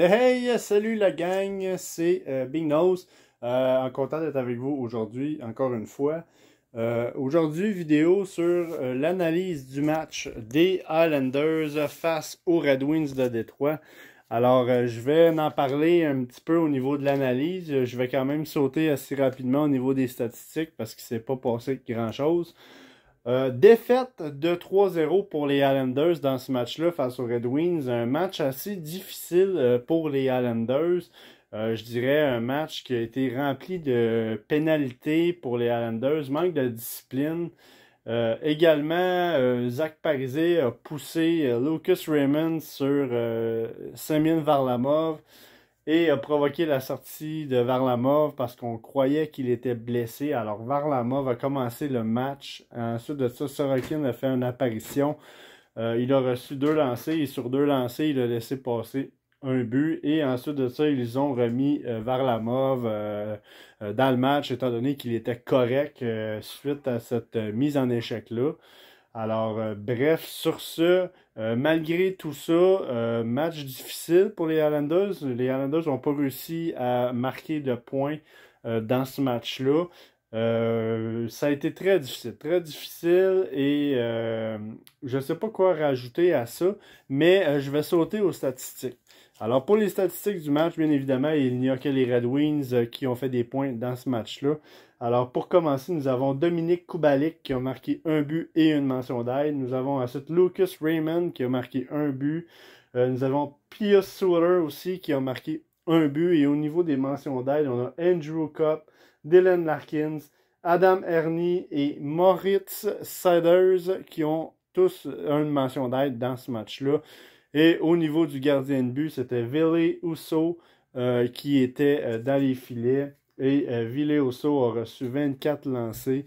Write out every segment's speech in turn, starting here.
Hey, salut la gang, c'est euh, Big Nose. Euh, en content d'être avec vous aujourd'hui, encore une fois. Euh, aujourd'hui, vidéo sur l'analyse du match des Highlanders face aux Red Wings de Détroit. Alors, je vais en parler un petit peu au niveau de l'analyse. Je vais quand même sauter assez rapidement au niveau des statistiques parce qu'il ne s'est pas passé grand-chose. Euh, défaite de 3-0 pour les Islanders dans ce match-là face aux Red Wings. Un match assez difficile euh, pour les Islanders. Euh, je dirais un match qui a été rempli de pénalités pour les Islanders, manque de discipline. également, Zach Parisé a poussé Lucas Raymond sur Semyon Varlamov et a provoqué la sortie de Varlamov parce qu'on croyait qu'il était blessé. Alors Varlamov a commencé le match. Ensuite de ça, Sorokin a fait une apparition. Euh, il a reçu deux lancers et sur deux lancers, il a laissé passer un but. Et ensuite de ça, ils ont remis euh, Varlamov euh, dans le match étant donné qu'il était correct suite à cette mise en échec-là. Alors, euh, bref, sur ce, euh, malgré tout ça, euh, match difficile pour les Islanders. Les Islanders n'ont pas réussi à marquer de points dans ce match-là. ça a été très difficile, très difficile et je ne sais pas quoi rajouter à ça, mais je vais sauter aux statistiques. Alors, pour les statistiques du match, bien évidemment, il n'y a que les Red Wings euh, qui ont fait des points dans ce match-là. Alors, pour commencer, nous avons Dominique Kubalik qui a marqué un but et une mention d'aide. Nous avons ensuite Lucas Raymond qui a marqué un but. Euh, nous avons Pierre Souter aussi qui a marqué un but. Et au niveau des mentions d'aide, on a Andrew Cup, Dylan Larkins, Adam Ernie et Moritz Siders qui ont tous une mention d'aide dans ce match-là. Et au niveau du gardien de but, c'était Ville Ousso euh, qui était euh, dans les filets. Et euh, ousso a reçu 24 lancés.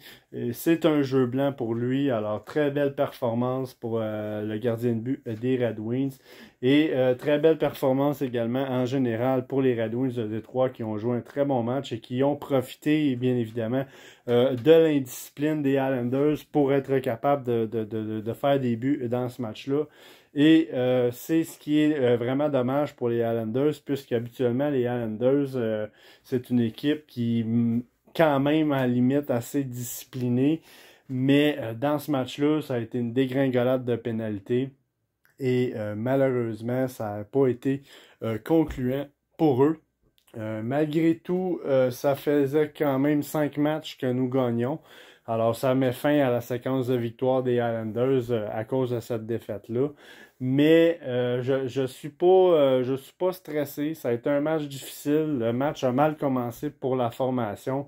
c'est un jeu blanc pour lui. Alors, très belle performance pour euh, le gardien de but des Red Wings. Et très belle performance également en général pour les Red Wings de Détroit qui ont joué un très bon match et qui ont profité, bien évidemment, de l'indiscipline des Islanders pour être capables de faire des buts dans ce match-là. Et euh, c'est ce qui est euh, vraiment dommage pour les Islanders, puisque habituellement, les Islanders, euh, c'est une équipe qui, quand même, à la limite, assez disciplinée. Mais dans ce match-là, ça a été une dégringolade de pénalités. Et malheureusement, ça n'a pas été concluant pour eux. malgré tout, ça faisait quand même cinq matchs que nous gagnions. Alors, ça met fin à la séquence de victoire des Islanders euh, à cause de cette défaite-là. Mais euh, je ne je suis, pas, euh, je suis pas stressé. Ça a été un match difficile. Le match a mal commencé pour la formation.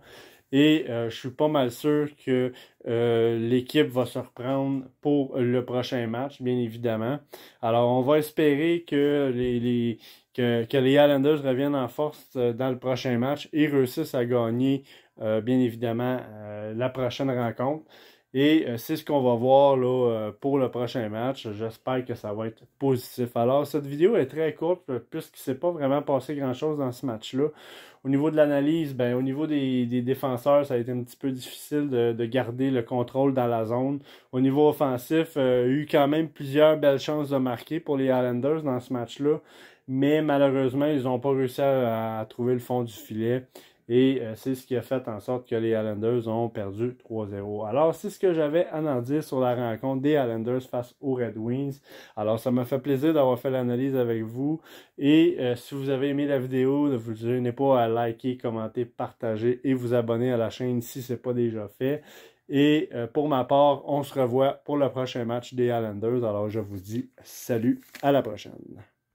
Et euh, je suis pas mal sûr que euh, l'équipe va se reprendre pour le prochain match, bien évidemment. Alors, on va espérer que les, les que, les Islanders reviennent en force euh, dans le prochain match et réussissent à gagner, bien évidemment, la prochaine rencontre. Et euh, c'est ce qu'on va voir là, euh, pour le prochain match. J'espère que ça va être positif. Alors, cette vidéo est très courte euh, puisqu'il ne s'est pas vraiment passé grand-chose dans ce match-là. Au niveau de l'analyse, ben, au niveau des, des, défenseurs, ça a été un petit peu difficile de, de, garder le contrôle dans la zone. Au niveau offensif, il y a eu quand même plusieurs belles chances de marquer pour les Highlanders dans ce match-là. Mais malheureusement, ils n'ont pas réussi à trouver le fond du filet. Et euh, c'est ce qui a fait en sorte que les Islanders ont perdu 3-0. Alors, c'est ce que j'avais à en dire sur la rencontre des Islanders face aux Red Wings. Alors, ça me fait plaisir d'avoir fait l'analyse avec vous. Et euh, si vous avez aimé la vidéo, ne vous pas à liker, commenter, partager et vous abonner à la chaîne si ce n'est pas déjà fait. Et euh, pour ma part, on se revoit pour le prochain match des Islanders. Alors, je vous dis salut, à la prochaine.